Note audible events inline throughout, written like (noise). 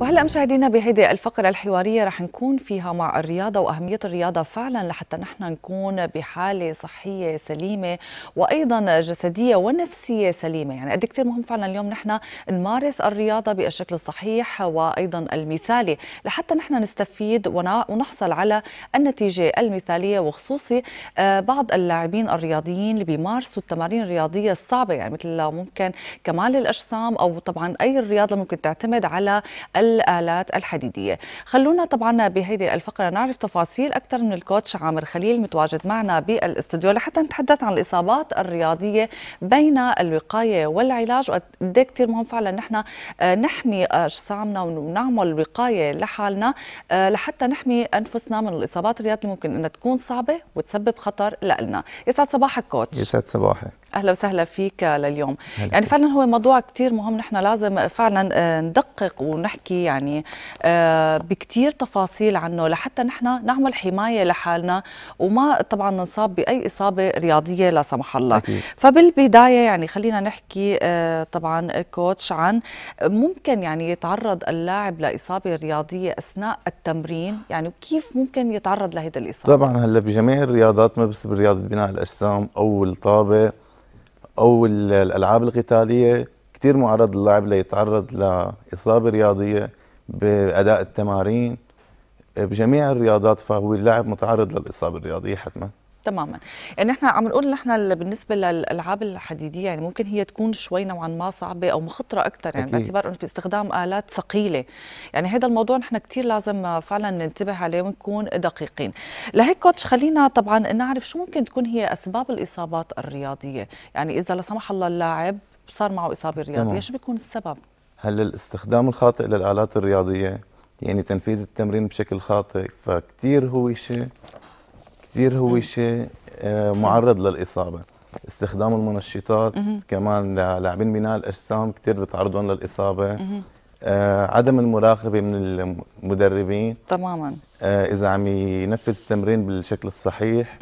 وهلا مشاهدينا بهيدي الفقرة الحوارية رح نكون فيها مع الرياضة وأهمية الرياضة فعلا لحتى نحن نكون بحالة صحية سليمة وأيضا جسدية ونفسية سليمة يعني قد كثير مهم فعلا اليوم نحن نمارس الرياضة بالشكل الصحيح وأيضا المثالي لحتى نحن نستفيد ونحصل على النتيجة المثالية وخصوصي آه، بعض اللاعبين الرياضيين اللي بيمارسوا التمارين الرياضية الصعبة يعني مثل ممكن كمال الأجسام أو طبعا أي الرياضة ممكن تعتمد على الآلات الحديدية خلونا طبعا بهذه الفقرة نعرف تفاصيل أكثر من الكوتش عامر خليل متواجد معنا بالاستوديو لحتى نتحدث عن الإصابات الرياضية بين الوقاية والعلاج وقد إيه كثير مهم فعلا نحن آه، نحمي أجسامنا ونعمل وقاية لحالنا آه، لحتى نحمي أنفسنا من الإصابات الرياضية اللي ممكن أنها تكون صعبة وتسبب خطر لنا يسعد صباحك كوتش يسعد صباحك اهلا وسهلا فيك لليوم هلا. يعني فعلا هو موضوع كثير مهم نحن لازم فعلا آه، ندقق ونحكي يعني آه، بكثير تفاصيل عنه لحتى نحن نعمل حمايه لحالنا وما طبعا نصاب باي اصابه رياضيه لا سمح الله أكيد. فبالبدايه يعني خلينا نحكي آه، طبعا كوتش عن ممكن يعني يتعرض اللاعب لاصابه رياضيه اثناء التمرين يعني كيف ممكن يتعرض لهذه الاصابه طبعا هلا بجميع الرياضات ما بس بالرياضه بناء الاجسام او الطابه او الالعاب القتاليه كثير معرض اللاعب ليتعرض لاصابه رياضيه باداء التمارين بجميع الرياضات فهو اللاعب متعرض للاصابه الرياضيه حتما تماما يعني احنا عم نقول نحن بالنسبه للالعاب الحديديه يعني ممكن هي تكون شوي نوعا ما صعبه او مخطره اكثر يعني باعتبار انه في استخدام الات ثقيله يعني هذا الموضوع نحن كثير لازم فعلا ننتبه عليه ونكون دقيقين لهيك كوتش خلينا طبعا نعرف شو ممكن تكون هي اسباب الاصابات الرياضيه يعني اذا لا سمح الله اللاعب صار معه اصابه رياضيه تمام. شو بيكون السبب هل الاستخدام الخاطئ للالات الرياضيه يعني تنفيذ التمرين بشكل خاطئ فكتير هو شيء كثير هو شيء آه، معرض للاصابه استخدام المنشطات كمان لاعبين بناء الاجسام كثير بتعرضهم للاصابه آه عدم المراقبه من المدربين تماما آه اذا عم ينفذ التمرين بالشكل الصحيح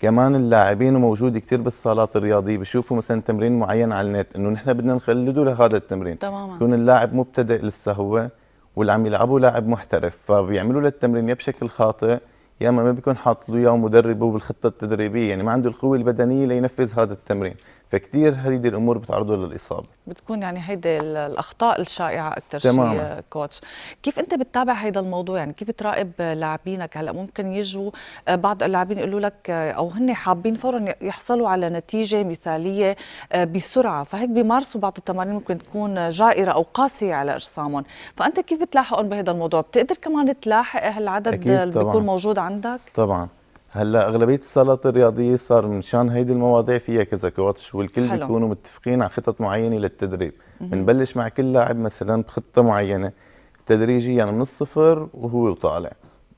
كمان اللاعبين موجود كثير بالصالات الرياضيه بشوفوا مثلا تمرين معين على النت انه نحن بدنا نخلده لهذا التمرين تماما يكون اللاعب مبتدئ لسه هو واللي عم يلعبه لاعب محترف فبيعملوا له التمرين يا بشكل خاطئ يا اما ما بيكون حاط له اياه مدربه بالخطه التدريبيه يعني ما عنده القوه البدنيه لينفذ هذا التمرين فكتير هيدي الامور بتعرضه للاصابه بتكون يعني هيدي الاخطاء الشائعه اكثر شيء آه، كوتش كيف انت بتتابع هيدا الموضوع يعني كيف بتراقب لاعبينك هلا ممكن يجوا آه، بعض اللاعبين يقولوا لك آه، او هن حابين فورا يحصلوا على نتيجه مثاليه بسرعه فهيك بيمارسوا بعض التمارين ممكن تكون جائره او قاسيه على اجسامهم فانت كيف بتلاحقهم بهذا الموضوع بتقدر كمان تلاحق هالعدد اللي بيكون موجود عندك طبعا هلا اغلبيه الصالات الرياضيه صار من شان هيدي المواضيع فيها كذا كوتش والكل حلو. بيكونوا متفقين على خطط معينه للتدريب بنبلش مع كل لاعب مثلا بخطه معينه تدريجيا يعني من الصفر وهو طالع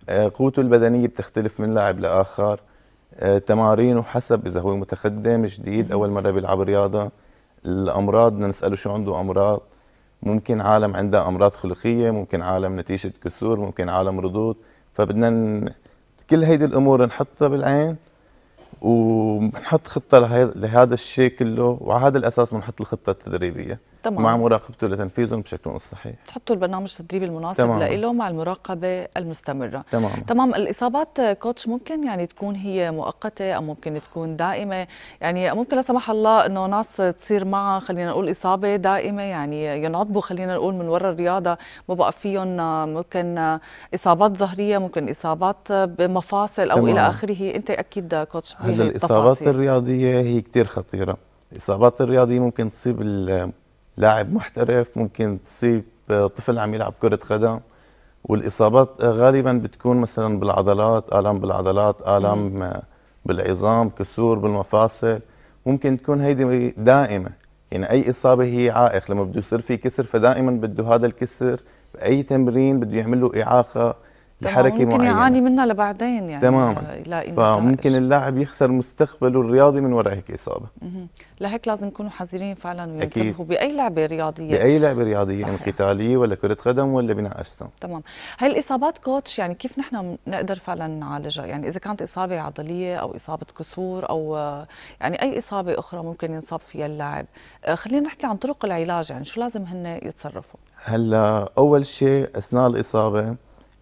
آه، قوته البدنيه بتختلف من لاعب لاخر آه، تمارين وحسب اذا هو متقدم جديد اول مره بيلعب رياضه الامراض بدنا نساله شو عنده امراض ممكن عالم عنده امراض خلقيه ممكن عالم نتيجه كسور ممكن عالم رضوض فبدنا كل هيدي الامور نحطها بالعين وبنحط خطه لهذا الشيء كله وعلى هذا الاساس بنحط الخطه التدريبيه تمام. مع مراقبته لتنفيذهم بشكلهم الصحيح تحطوا البرنامج التدريبي المناسب له مع المراقبه المستمره تمام. تمام الاصابات كوتش ممكن يعني تكون هي مؤقته او ممكن تكون دائمه يعني ممكن لا سمح الله انه ناس تصير معها خلينا نقول اصابه دائمه يعني ينعطبوا خلينا نقول من وراء الرياضه ما بقى فيهم ممكن اصابات ظهريه ممكن اصابات بمفاصل او تمام. الى اخره انت اكيد كوتش هلا الإصابات التفاصيل. الرياضية هي كثير خطيرة الإصابات الرياضية ممكن تصيب اللاعب محترف ممكن تصيب طفل عم يلعب كرة قدم والإصابات غالبا بتكون مثلا بالعضلات آلام بالعضلات آلام م. بالعظام كسور بالمفاصل ممكن تكون هيدي دائمة يعني أي إصابة هي عائق لما بده يصير في كسر فدائما بده هذا الكسر بأي تمرين بده يعمل له إعاقة الحركه معينه ممكن يعاني منها لبعدين يعني تماما يلاقي فممكن اللاعب يخسر مستقبله الرياضي من وراء هيك اصابه لهيك لازم يكونوا حذرين فعلا وينتبهوا باي لعبه رياضيه باي لعبه رياضيه صحيح. قتاليه ولا كره قدم ولا بناء اجسام تمام هاي الاصابات كوتش يعني كيف نحن نقدر فعلا نعالجها يعني اذا كانت اصابه عضليه او اصابه كسور او يعني اي اصابه اخرى ممكن ينصاب فيها اللاعب آه، خلينا نحكي عن طرق العلاج يعني شو لازم هن يتصرفوا هلا اول شيء اثناء الاصابه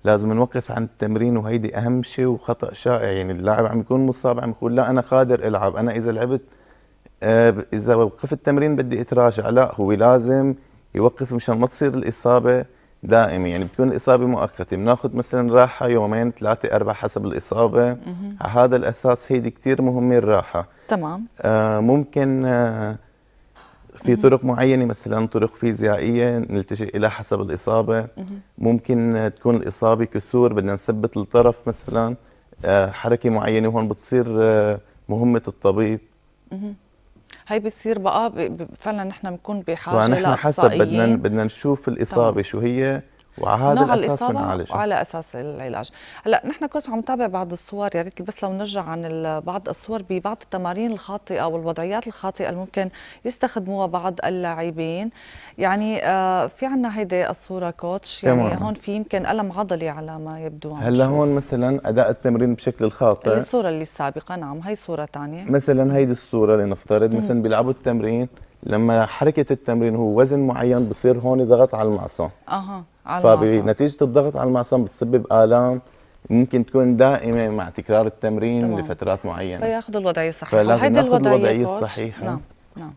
لازم نوقف عن التمرين وهيدي اهم شيء وخطا شائع يعني اللاعب عم يكون مصاب عم يقول لا انا قادر العب انا اذا لعبت آه، اذا وقفت التمرين بدي اتراجع لا هو لازم يوقف مشان ما تصير الاصابه دائمه يعني بتكون الاصابه مؤقته بناخذ مثلا راحه يومين ثلاثه اربعه حسب الاصابه على هذا الاساس هيدي كثير مهمه الراحه تمام آه ممكن آه في طرق معينه مثلا طرق فيزيائيه نلتجئ الى حسب الاصابه ممكن تكون الاصابه كسور بدنا نثبت الطرف مثلا آه، حركه معينه وهون بتصير آه، مهمه الطبيب هي بتصير بقى فعلا نحن بنكون بحاجه نحن حسب بدنا بدنا نشوف الاصابه شو هي وعلى هذا الاساس بنعالج وعلى اساس العلاج هلا نحن كنت عم نتابع بعض الصور يا ريت بس لو نرجع عن بعض الصور ببعض التمارين الخاطئه والوضعيات الخاطئه اللي ممكن يستخدموها بعض اللاعبين يعني آه، في عندنا هيدي الصوره كوتش يعني تمام. هون في يمكن الم عضلي على ما يبدو هلا هون مثلا اداء التمرين بشكل خاطئ الصوره اللي السابقه نعم هي صوره ثانيه مثلا هيدي الصوره لنفترض مثلا بيلعبوا التمرين لما حركه التمرين هو وزن معين بصير هون ضغط على المعصم اها فبنتيجه الضغط على المعصم بتسبب الام ممكن تكون دائمه مع تكرار التمرين طبعا. لفترات معينه فياخذ الوضعيه الصحيحه فلازم ناخذ الوضعيه الصحيحه نعم نعم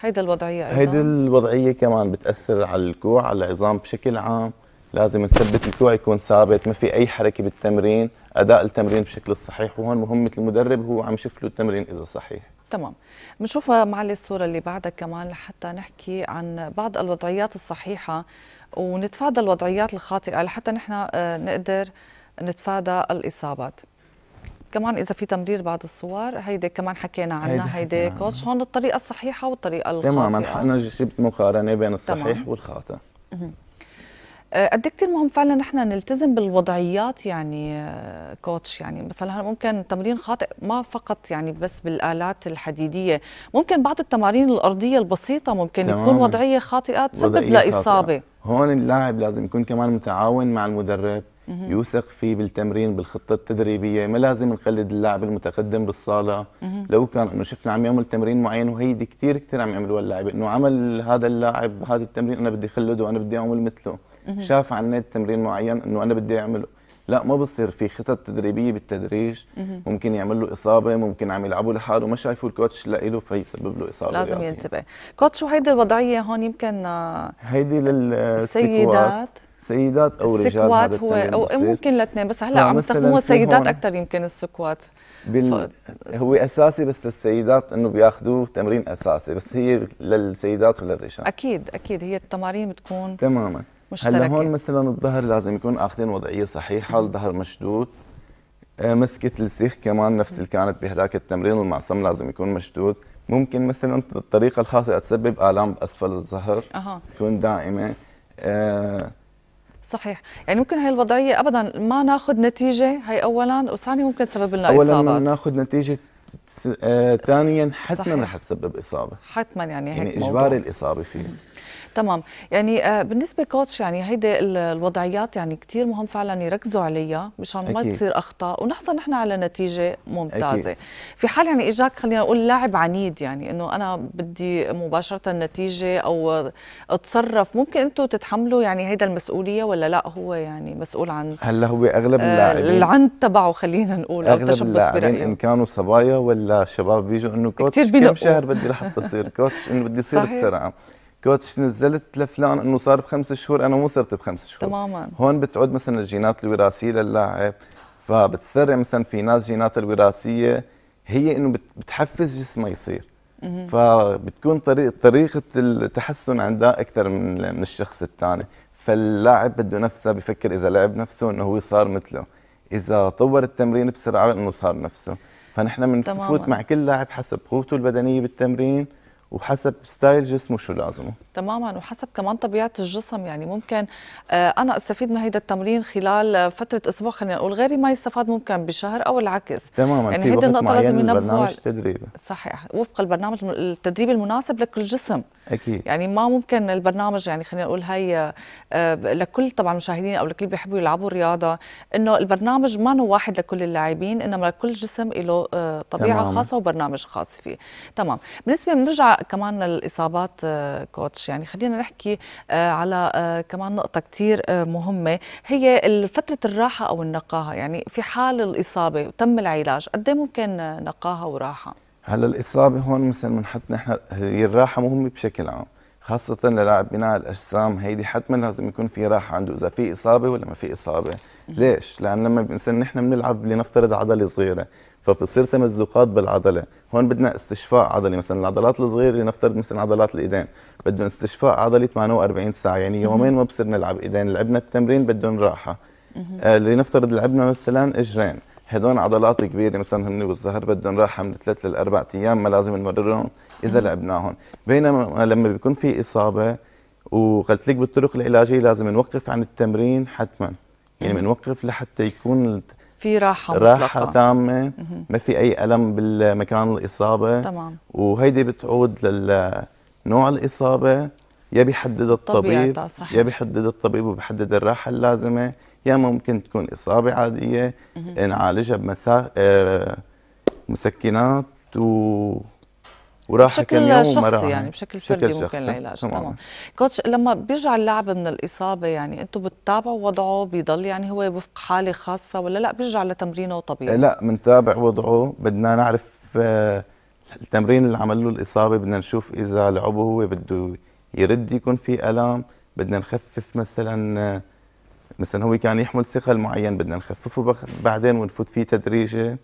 هيدي الوضعيه ايضا هيدي الوضعيه كمان بتاثر على الكوع على العظام بشكل عام لازم نثبت الكوع يكون ثابت ما في اي حركه بالتمرين اداء التمرين بشكل الصحيح وهون مهمه المدرب هو عم يشوف له التمرين اذا صحيح تمام بنشوفها معلي الصورة اللي بعدها كمان لحتى نحكي عن بعض الوضعيات الصحيحة ونتفادى الوضعيات الخاطئه لحتى نحن آه، نقدر نتفادى الاصابات كمان اذا في تمرير بعض الصور هيدي كمان حكينا عنها هيدي, هيدي كوتش هون الطريقه الصحيحه والطريقه الخاطئه تماما انا جبت مقارنه بين الصحيح تمام. والخاطئ آه، قد إيه كثير مهم فعلا نحن نلتزم بالوضعيات يعني كوتش آه، يعني مثلا ممكن تمرين خاطئ ما فقط يعني بس بالالات الحديديه ممكن بعض التمارين الارضيه البسيطه ممكن تمام. يكون وضعيه خاطئه تسبب لاصابه هون اللاعب لازم يكون كمان متعاون مع المدرب يوثق فيه بالتمرين بالخطه التدريبيه ما لازم نخلد اللاعب المتقدم بالصاله لو كان انه شفنا عم يعمل تمرين معين وهيدي كثير كثير عم يعملوها اللاعب انه عمل هذا اللاعب هذا التمرين انا بدي اخلده انا بدي اعمل مثله شاف النت التمرين معين انه انا بدي اعمله لا ما بصير في خطط تدريبيه بالتدريج ممكن يعمل له اصابه ممكن عم يلعبوا لحاله ما شايفه الكوتش لإله فيسبب له اصابه لازم رياضية. ينتبه كوتش وهيدي الوضعيه هون يمكن آه، هيدي للسيدات سيدات او رجال السكوات هو او ممكن الاثنين بس هلا عم يستخدموها السيدات اكثر يمكن السكوات بال... ف... هو اساسي بس للسيدات انه بياخذوه تمرين اساسي بس هي للسيدات وللرجال اكيد اكيد هي التمارين بتكون تماما مشتركه هلا هون مثلا الظهر لازم يكون اخذين وضعيه صحيحه الظهر مشدود آه، مسكة السيخ كمان نفس اللي كانت بهداك التمرين المعصم لازم يكون مشدود ممكن مثلا الطريقه الخاطئه تسبب الام باسفل الظهر أه. تكون دائمه آه صحيح يعني ممكن هاي الوضعيه ابدا ما ناخذ نتيجه هي اولا وثانيا ممكن تسبب لنا أولاً اصابات اولا ناخذ نتيجه آه، ثانيا آه حتما رح تسبب اصابه حتما يعني هيك يعني اجباري الاصابه فيه تمام يعني آه، بالنسبه كوتش يعني هيدي الوضعيات يعني كثير مهم فعلا يركزوا عليها مشان ما تصير اخطاء ونحصل نحن على نتيجه ممتازه أكيد. في حال يعني اجاك خلينا نقول لاعب عنيد يعني انه انا بدي مباشره نتيجه او اتصرف ممكن انتم تتحملوا يعني هيدا المسؤوليه ولا لا هو يعني مسؤول عن هلا هو اغلب آه، اللاعبين العند تبعه خلينا نقول او تشبث برايه ان كانوا صبايا ولا شباب بيجوا انه كوتش كم شهر بدي لحتى اصير كوتش انه بدي يصير بسرعه كوتش نزلت لفلان انه صار بخمس شهور انا مو صرت بخمس شهور تماما هون بتعود مثلا الجينات الوراثيه للاعب فبتسرع مثلا في ناس جيناتها الوراثيه هي انه بتحفز جسمه يصير فبتكون طريق طريقه التحسن عندها اكثر من من الشخص الثاني فاللاعب بده نفسه بفكر اذا لعب نفسه انه هو صار مثله اذا طور التمرين بسرعه انه صار نفسه فنحن بنفوت مع كل لاعب حسب قوته البدنيه بالتمرين وحسب ستايل جسمه شو لازمه تماما وحسب كمان طبيعه الجسم يعني ممكن آه، انا استفيد من هيدا التمرين خلال فتره اسبوع خلينا نقول غيري ما يستفاد ممكن بشهر او العكس تماما يعني هيدي النقطه لازم ينبهوا صحيح وفق البرنامج التدريبي المناسب لكل جسم اكيد يعني ما ممكن البرنامج يعني خلينا نقول هي آه، لكل طبعا المشاهدين او لكل اللي بيحبوا يلعبوا رياضه انه البرنامج ما هو واحد لكل اللاعبين انما لكل جسم له آه، طبيعه تمام. خاصه وبرنامج خاص فيه تمام بالنسبه بنرجع كمان للاصابات آه، كوتش يعني خلينا نحكي آه، على آه، كمان نقطه كثير مهمه هي فتره الراحه او النقاهه يعني في حال الاصابه وتم العلاج قد إيه ممكن نقاهه وراحه هلا الاصابه هون مثلا بنحط نحن هي الراحه مهمه بشكل عام خاصة للاعب بناء الأجسام هيدي حتما لازم يكون في راحة عنده إذا في إصابة ولا ما في إصابة ليش؟ لأن لما بنسن نحن بنلعب لنفترض عضلة صغيرة فبصير تمزقات بالعضله هون بدنا استشفاء عضلي مثلا العضلات الصغيره لنفترض مثلا عضلات الايدين بدهم استشفاء عضلي 48 ساعه يعني يومين ما بصير نلعب ايدين لعبنا التمرين بدهم راحه آه لنفترض لعبنا مثلا اجرين هدول عضلات كبيره مثلا هن والظهر بدهم راحه من ثلاث لاربع ايام ما لازم نمررهم اذا لعبناهم بينما لما بيكون في اصابه وقلت لك بالطرق العلاجيه لازم نوقف عن التمرين حتما يعني بنوقف لحتى يكون في راحه راحه مطلقة. تامه ما في اي الم بالمكان الاصابه تمام وهيدي بتعود لنوع الاصابه يا بيحدد الطبيب يا بيحدد الطبيب وبيحدد الراحه اللازمه يا ممكن تكون اصابه عاديه نعالجها بمسا... آه، و وراح كم يوم شخصي ومراها. يعني بشكل فردي بشكل ممكن العلاج تمام كوتش لما بيرجع اللاعب من الاصابه يعني انتم بتتابعوا وضعه بيضل يعني هو وفق حاله خاصه ولا لا بيرجع لتمرينه طبيعي لا بنتابع وضعه بدنا نعرف آه، التمرين اللي عمل له الاصابه بدنا نشوف اذا لعبه هو بده يرد يكون في الام بدنا نخفف مثلا آه، مثلا هو كان يحمل ثقل معين بدنا نخففه بعدين ونفوت فيه تدريجي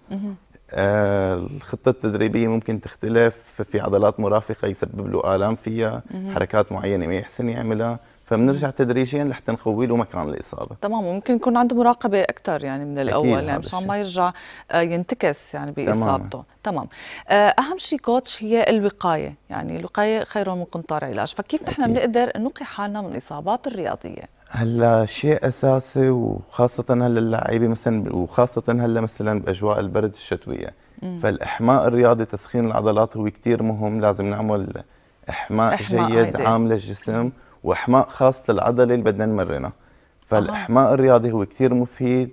الخطة التدريبية ممكن تختلف في عضلات مرافقة يسبب له آلام فيها حركات معينة ما يحسن يعملها فبنرجع تدريجيا لحتى نخوي له مكان الاصابه تمام وممكن يكون عنده مراقبه اكثر يعني من الاول يعني مشان ما يرجع آه، ينتكس يعني باصابته تمام آه، اهم شيء كوتش هي الوقايه يعني الوقايه خير من قنطار علاج فكيف نحن بنقدر نقي حالنا من الاصابات الرياضيه هلا شيء اساسي وخاصه هلا اللعيبه مثلا وخاصه هلا مثلا باجواء البرد الشتويه مم. فالاحماء الرياضي تسخين العضلات هو كثير مهم لازم نعمل احماء, إحماء جيد عادي. عام للجسم واحماء خاص للعضله اللي بدنا نمرنها فالاحماء آه. الرياضي هو كثير مفيد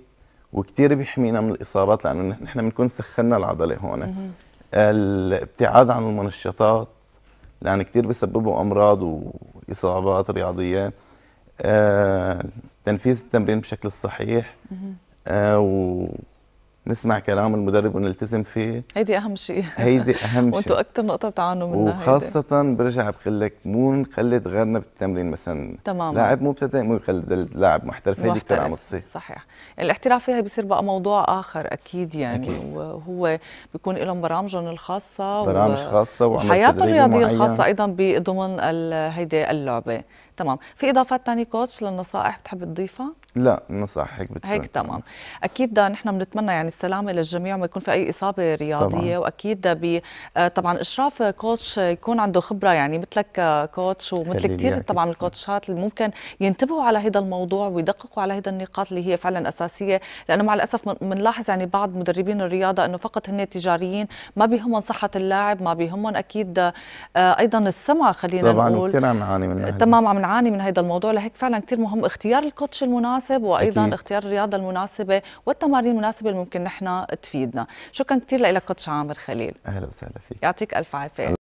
وكثير بيحمينا من الاصابات لانه نحن بنكون سخنا العضله هون الابتعاد عن المنشطات لان كثير بيسببوا امراض واصابات رياضيه آه، تنفيذ التمرين بشكل الصحيح آه، ونسمع كلام المدرب ونلتزم فيه هيدي اهم شيء هيدي اهم (laughs) شيء وانتم اكثر نقطه تعانوا منها وخاصه هيدي. برجع بقول لك مو نقلد غيرنا بالتمرين مثلا تماما لاعب مبتدئ مو يقلد لاعب محترف هيدي كثير عم تصير صحيح الاحتراف فيها بيصير بقى موضوع اخر اكيد يعني أكيد. وهو بيكون لهم برامجهم الخاصه برامج خاصه وحياتهم الرياضيه الخاصه ايضا بضمن هيدي اللعبه تمام في اضافات ثانيه كوتش للنصائح بتحب تضيفها لا النصائح هيك بتكون هيك تمام اكيد نحن بنتمنى يعني السلامه للجميع وما يكون في اي اصابه رياضيه طبعاً. واكيد ب... آه، طبعا اشراف كوتش يكون عنده خبره يعني مثلك كوتش ومثل كثير طبعا الكوتشات اللي ممكن ينتبهوا على هذا الموضوع ويدققوا على هذا النقاط اللي هي فعلا اساسيه لانه مع الاسف بنلاحظ يعني بعض مدربين الرياضه انه فقط هن تجاريين ما بيهمهم صحه اللاعب ما بيهمهم اكيد آه، ايضا السمعه خلينا طبعاً نقول طبعا كثير عم نعاني منها آه، تمام عم تعاني من هذا الموضوع لهيك فعلا كثير مهم اختيار الكوتش المناسب وايضا أكيد. اختيار الرياضه المناسبه والتمارين المناسبه اللي ممكن نحن تفيدنا شكرا كثير لك كوتش عامر خليل اهلا وسهلا فيك يعطيك الف عافيه